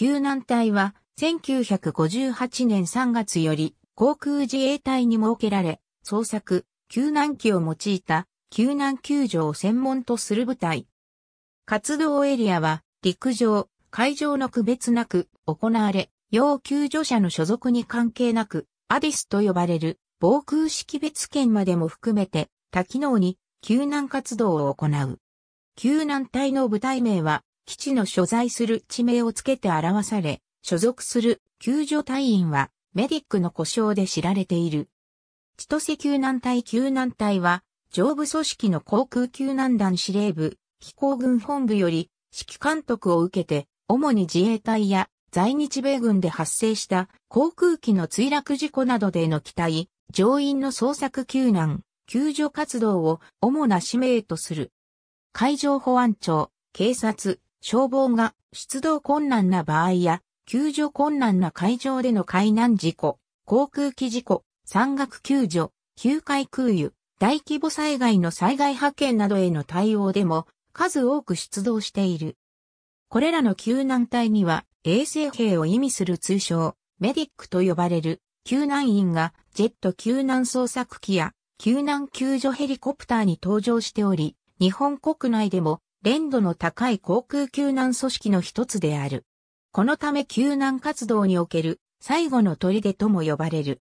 救難隊は1958年3月より航空自衛隊に設けられ、捜索、救難機を用いた救難救助を専門とする部隊。活動エリアは陸上、海上の区別なく行われ、要救助者の所属に関係なく、アディスと呼ばれる防空識別圏までも含めて多機能に救難活動を行う。救難隊の部隊名は基地の所在する地名をつけて表され、所属する救助隊員はメディックの故障で知られている。千歳救難隊救難隊は、上部組織の航空救難団司令部、飛行軍本部より指揮監督を受けて、主に自衛隊や在日米軍で発生した航空機の墜落事故などでの機体、乗員の捜索救難、救助活動を主な使命とする。海上保安庁、警察、消防が出動困難な場合や、救助困難な海上での海難事故、航空機事故、山岳救助、救海空輸、大規模災害の災害派遣などへの対応でも数多く出動している。これらの救難隊には衛生兵を意味する通称、メディックと呼ばれる救難員がジェット救難捜索機や救難救助ヘリコプターに搭乗しており、日本国内でも練度の高い航空救難組織の一つである。このため救難活動における最後の砦とも呼ばれる。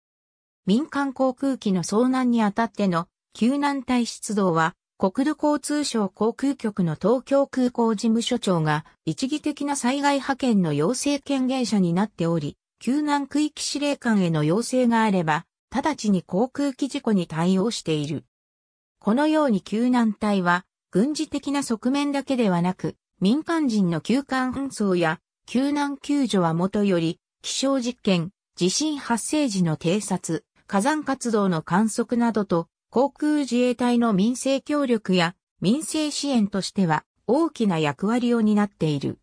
民間航空機の遭難にあたっての救難隊出動は国土交通省航空局の東京空港事務所長が一義的な災害派遣の要請権限者になっており、救難区域司令官への要請があれば、直ちに航空機事故に対応している。このように救難隊は軍事的な側面だけではなく、民間人の休館運送や救難救助はもとより、気象実験、地震発生時の偵察、火山活動の観測などと、航空自衛隊の民生協力や民生支援としては大きな役割を担っている。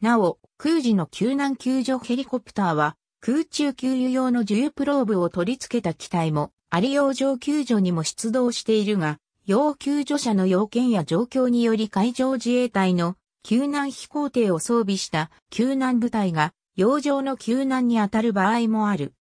なお、空時の救難救助ヘリコプターは、空中給油用の重プローブを取り付けた機体も、あり洋上救助にも出動しているが、要救助者の要件や状況により海上自衛隊の救難飛行艇を装備した救難部隊が洋上の救難に当たる場合もある。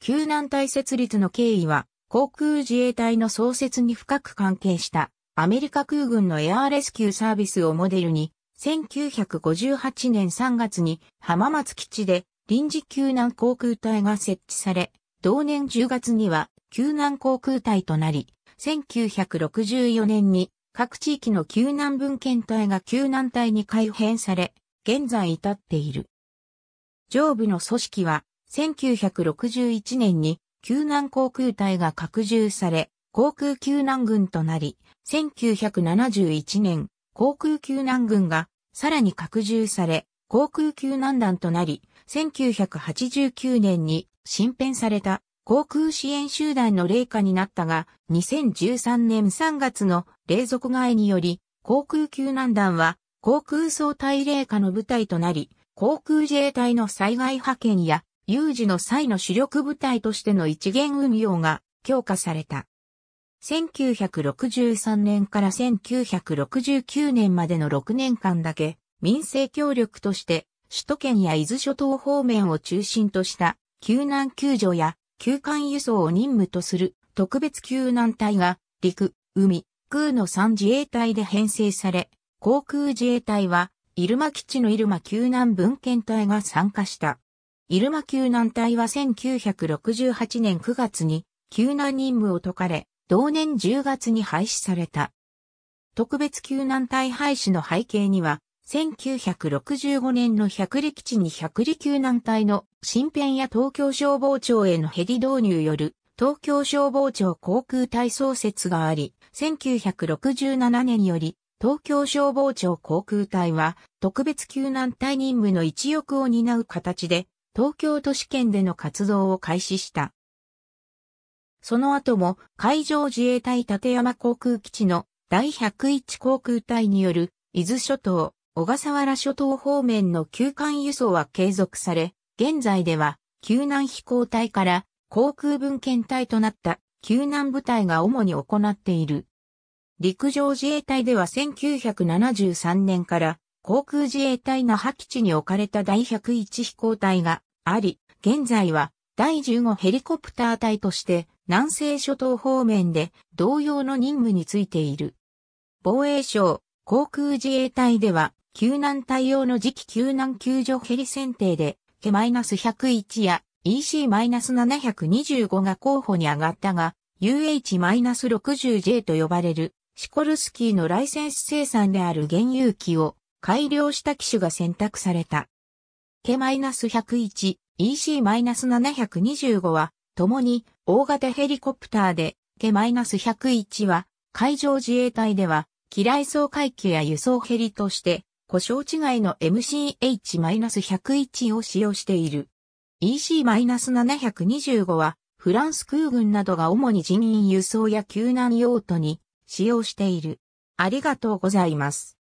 救難隊設立の経緯は航空自衛隊の創設に深く関係したアメリカ空軍のエアーレスキューサービスをモデルに1958年3月に浜松基地で臨時救難航空隊が設置され、同年10月には救難航空隊となり、1964年に各地域の救難分遣隊が救難隊に改編され、現在至っている。上部の組織は、1961年に救難航空隊が拡充され、航空救難軍となり、1971年、航空救難軍がさらに拡充され、航空救難団となり、1989年に新編された航空支援集団の霊下になったが、2013年3月の霊俗外により、航空救難団は航空総体霊下の部隊となり、航空自衛隊の災害派遣や有事の際の主力部隊としての一元運用が強化された。1963年から1969年までの6年間だけ、民生協力として、首都圏や伊豆諸島方面を中心とした、救難救助や急艦輸送を任務とする特別救難隊が陸、海、空の3自衛隊で編成され、航空自衛隊は入間基地の入間救難文献隊が参加した。入間救難隊は1968年9月に救難任務を解かれ、同年10月に廃止された。特別救難隊廃止の背景には、1965年の百里基地に百里救難隊の新編や東京消防庁へのヘリ導入よる東京消防庁航空隊創設があり、1967年より東京消防庁航空隊は特別救難隊任務の一翼を担う形で東京都市圏での活動を開始した。その後も海上自衛隊立山航空基地の第101航空隊による伊豆諸島、小笠原諸島方面の休艦輸送は継続され、現在では救難飛行隊から航空分献隊となった救難部隊が主に行っている。陸上自衛隊では1973年から航空自衛隊那覇基地に置かれた第101飛行隊があり、現在は第15ヘリコプター隊として南西諸島方面で同様の任務についている。防衛省航空自衛隊では救難対応の次期救難救助ヘリ選定で、K-101 や EC-725 が候補に上がったが、UH-60J と呼ばれるシコルスキーのライセンス生産である原油機を改良した機種が選択された。K-101、EC-725 は、共に大型ヘリコプターで、K-101 は、海上自衛隊では、機雷装階級や輸送ヘリとして故障違いの MCH-101 を使用している。EC-725 は、フランス空軍などが主に人員輸送や救難用途に使用している。ありがとうございます。